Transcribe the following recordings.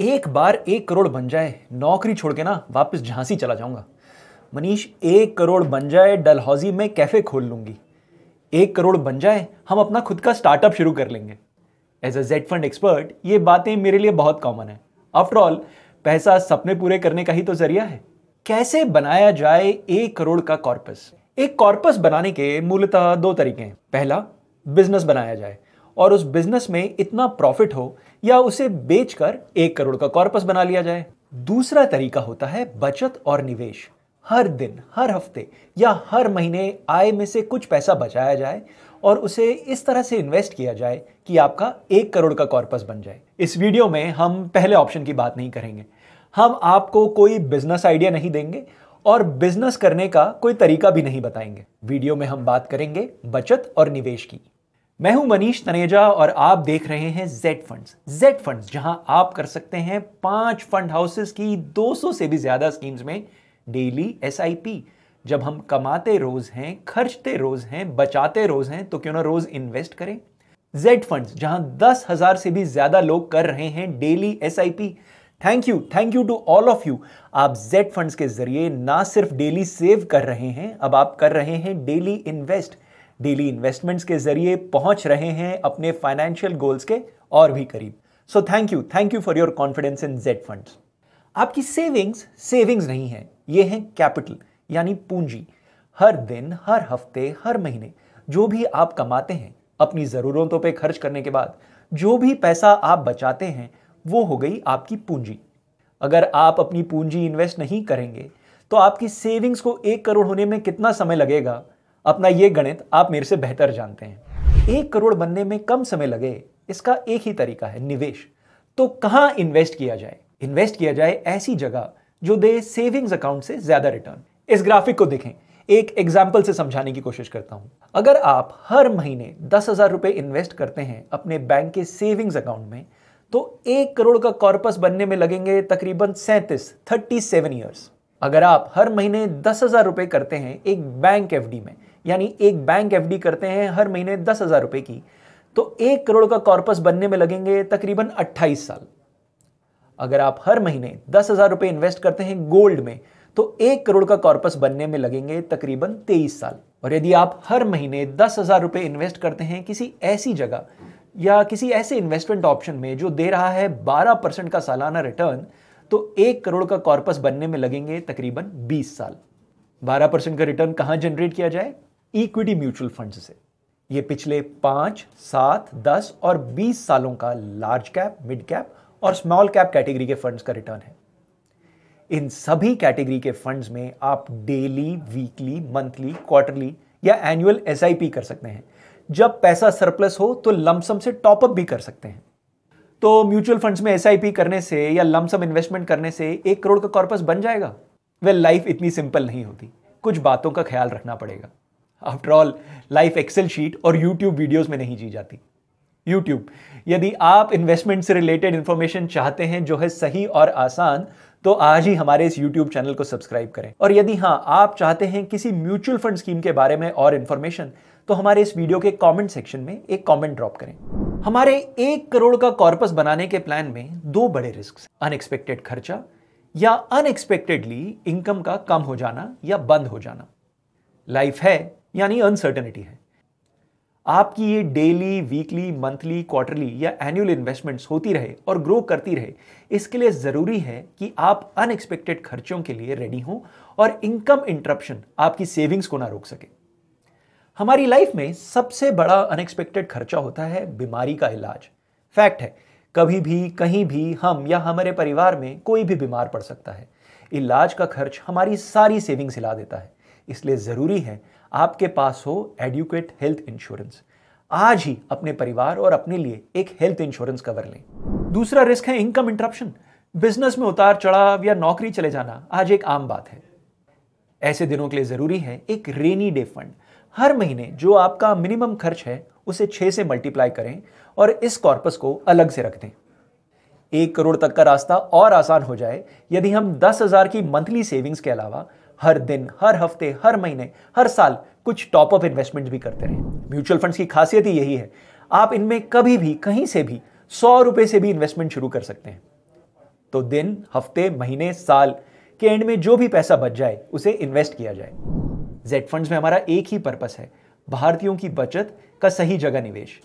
एक बार एक करोड़ बन जाए नौकरी छोड़ के ना वापस झांसी चला जाऊंगा मनीष एक करोड़ बन जाए डलहौजी में कैफ़े खोल लूंगी एक करोड़ बन जाए हम अपना खुद का स्टार्टअप शुरू कर लेंगे as a Z fund expert ये बातें मेरे लिए बहुत कॉमन है आफ्टरऑल पैसा सपने पूरे करने का ही तो जरिया है कैसे बनाया जाए एक करोड़ का कॉर्पस एक कॉर्पस बनाने के मूलतः दो तरीके हैं पहला बिजनेस बनाया जाए और उस बिजनेस में इतना प्रॉफिट हो या उसे बेचकर एक करोड़ का कॉर्पस बना लिया जाए दूसरा तरीका होता है बचत और निवेश हर दिन हर हफ्ते या हर महीने आय में से कुछ पैसा बचाया जाए और उसे इस तरह से इन्वेस्ट किया जाए कि आपका एक करोड़ का कॉर्पस बन जाए इस वीडियो में हम पहले ऑप्शन की बात नहीं करेंगे हम आपको कोई बिजनेस आइडिया नहीं देंगे और बिजनेस करने का कोई तरीका भी नहीं बताएंगे वीडियो में हम बात करेंगे बचत और निवेश की मैं हूं मनीष तनेजा और आप देख रहे हैं जेड फंड्स जेड फंड्स जहां आप कर सकते हैं पांच फंड हाउसेस की 200 से भी ज्यादा स्कीम्स में डेली एसआईपी जब हम कमाते रोज हैं खर्चते रोज हैं बचाते रोज हैं तो क्यों ना रोज इन्वेस्ट करें जेड फंड्स जहां दस हजार से भी ज्यादा लोग कर रहे हैं daily SIP thank you thank you to all of you आप जेड फंड्स के जरिए ना सिर्फ डेली सेव कर रहे हैं अब आप कर रहे हैं डेली इन्वेस्ट डेली इन्वेस्टमेंट्स के जरिए पहुंच रहे हैं अपने फाइनेंशियल गोल्स के और भी करीब so thank you thank you for your confidence in Z funds आपकी सेविंग्स सेविंग्स नहीं है ये हैं कैपिटल यानी पूंजी हर दिन हर हफ्ते हर महीने जो भी आप कमाते हैं अपनी ज़रूरतों पे खर्च करने के बाद जो भी पैसा आप बचाते हैं वो हो गई आपकी पूंजी अगर आप अपनी पूंजी इन्वेस्ट नहीं करेंगे तो आपकी सेविंग्स को एक करोड़ होने में कितना समय लगेगा अपना ये गणित आप मेरे से बेहतर जानते हैं एक करोड़ बनने में कम समय लगे इसका एक ही तरीका है निवेश तो कहाँ इन्वेस्ट किया जाए इन्वेस्ट किया जाए ऐसी जगह जो दे सेविंग्स अकाउंट से ज्यादा रिटर्न इस ग्राफिक को देखें एक एग्जाम्पल से समझाने की कोशिश करता हूं अगर आप हर महीने दस हजार रुपए इन्वेस्ट करते हैं अपने बैंक के सेविंग्स अकाउंट में तो एक करोड़ का कॉर्पस बनने में लगेंगे तकरीबन सैंतीस थर्टी सेवन ईयर्स अगर आप हर महीने दस हजार रुपए करते हैं एक बैंक एफडी में यानी एक बैंक एफ करते हैं हर महीने दस हज़ार रुपए की तो एक करोड़ का कॉर्पस बनने में लगेंगे तकरीबन अट्ठाईस साल अगर आप हर महीने दस हज़ार रुपए इन्वेस्ट करते हैं गोल्ड में तो एक करोड़ का कॉर्पस बनने में लगेंगे तकरीबन तेईस साल और यदि आप हर महीने दस हज़ार रुपए इन्वेस्ट करते हैं किसी ऐसी जगह या किसी ऐसे इन्वेस्टमेंट ऑप्शन में जो दे रहा है बारह परसेंट का सालाना रिटर्न तो एक करोड़ का कॉर्पस बनने में लगेंगे तकरीबन बीस साल बारह परसेंट का रिटर्न कहां जनरेट किया जाए इक्विटी म्यूचुअल फंड से ये पिछले पांच सात दस और बीस सालों का लार्ज कैप मिड कैप और स्मॉल कैप कैटेगरी के फंड्स का रिटर्न है इन सभी कैटेगरी के फंड्स में आप डेली वीकली मंथली क्वार्टरली या एनुअल एस कर सकते हैं जब पैसा सरप्लस हो तो लमसम से टॉपअप भी कर सकते हैं तो म्यूचुअल फंड्स में एस करने से या लमसम इन्वेस्टमेंट करने से एक करोड़ का कॉर्पस बन जाएगा वेल लाइफ इतनी सिंपल नहीं होती कुछ बातों का ख्याल रखना पड़ेगा after all life Excel sheet और यूट्यूब वीडियोस में नहीं जी जाती यूट्यूब यदि आप इन्वेस्टमेंट से रिलेटेड इंफॉर्मेशन चाहते हैं जो है सही और आसान तो आज ही हमारे इस YouTube चैनल को सब्सक्राइब करें और यदि हाँ आप चाहते हैं किसी म्यूचुअल फंड स्कीम के बारे में और इन्फॉर्मेशन तो हमारे इस वीडियो के कमेंट सेक्शन में एक कमेंट ड्रॉप करें हमारे एक करोड़ का कॉर्पस बनाने के प्लान में दो बड़े रिस्क अनएक्सपेक्टेड खर्चा या अनएक्सपेक्टेडली इनकम का कम हो जाना या बंद हो जाना लाइफ है यानी अनसर्टनिटी है आपकी ये डेली वीकली मंथली क्वार्टरली या एनुअल इन्वेस्टमेंट्स होती रहे और ग्रो करती रहे इसके लिए ज़रूरी है कि आप अनएक्सपेक्टेड खर्चों के लिए रेडी हों और इनकम इंटरप्शन आपकी सेविंग्स को ना रोक सके हमारी लाइफ में सबसे बड़ा अनएक्सपेक्टेड खर्चा होता है बीमारी का इलाज फैक्ट है कभी भी कहीं भी हम या हमारे परिवार में कोई भी बीमार पड़ सकता है इलाज का खर्च हमारी सारी सेविंग्स हिला देता है इसलिए ज़रूरी है आपके पास हो एडुकेट हेल्थ इंश्योरेंस आज ही अपने परिवार और अपने लिए एक हेल्थ इंश्योरेंस कवर लें दूसरा रिस्क है इनकम इंटरप्शन बिजनेस में उतार चढ़ाव या नौकरी चले जाना आज एक आम बात है ऐसे दिनों के लिए ज़रूरी है एक रेनी डे फंड हर महीने जो आपका मिनिमम खर्च है उसे छह से मल्टीप्लाई करें और इस कॉर्पस को अलग से रख दें एक करोड़ तक का रास्ता और आसान हो जाए यदि हम दस हज़ार की मंथली सेविंग्स के अलावा हर दिन हर हफ्ते हर महीने हर साल कुछ टॉप अप इन्वेस्टमेंट भी करते रहें म्यूचुअल फंड्स की खासियत ही यही है आप इनमें कभी भी कहीं से भी सौ रुपए से भी इन्वेस्टमेंट शुरू कर सकते हैं तो दिन हफ्ते महीने साल के एंड में जो भी पैसा बच जाए उसे इन्वेस्ट किया जाए जेड फंड्स में हमारा एक ही पर्पस है भारतीयों की बचत का सही जगह निवेश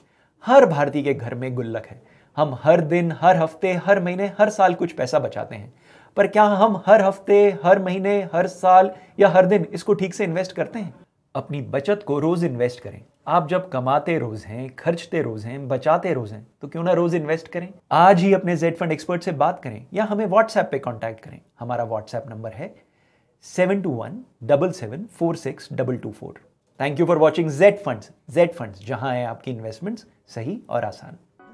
हर भारतीय के घर में गुल्लक है हम हर दिन हर हफ्ते हर महीने हर साल कुछ पैसा बचाते हैं पर क्या हम हर हफ्ते हर महीने हर साल या हर दिन इसको ठीक से इन्वेस्ट करते हैं अपनी बचत को रोज़ इन्वेस्ट करें आप जब कमाते रोज़ हैं खर्चते रोज़ हैं बचाते रोज़ हैं तो क्यों ना रोज़ इन्वेस्ट करें आज ही अपने जेड फंड एक्सपर्ट से बात करें या हमें व्हाट्सएप पे कॉन्टैक्ट करें हमारा व्हाट्सएप नंबर है seven two one double seven four six double two four thank you for watching Z fund Z fund जहां है आपकी इन्वेस्टमेंट्स सही और आसान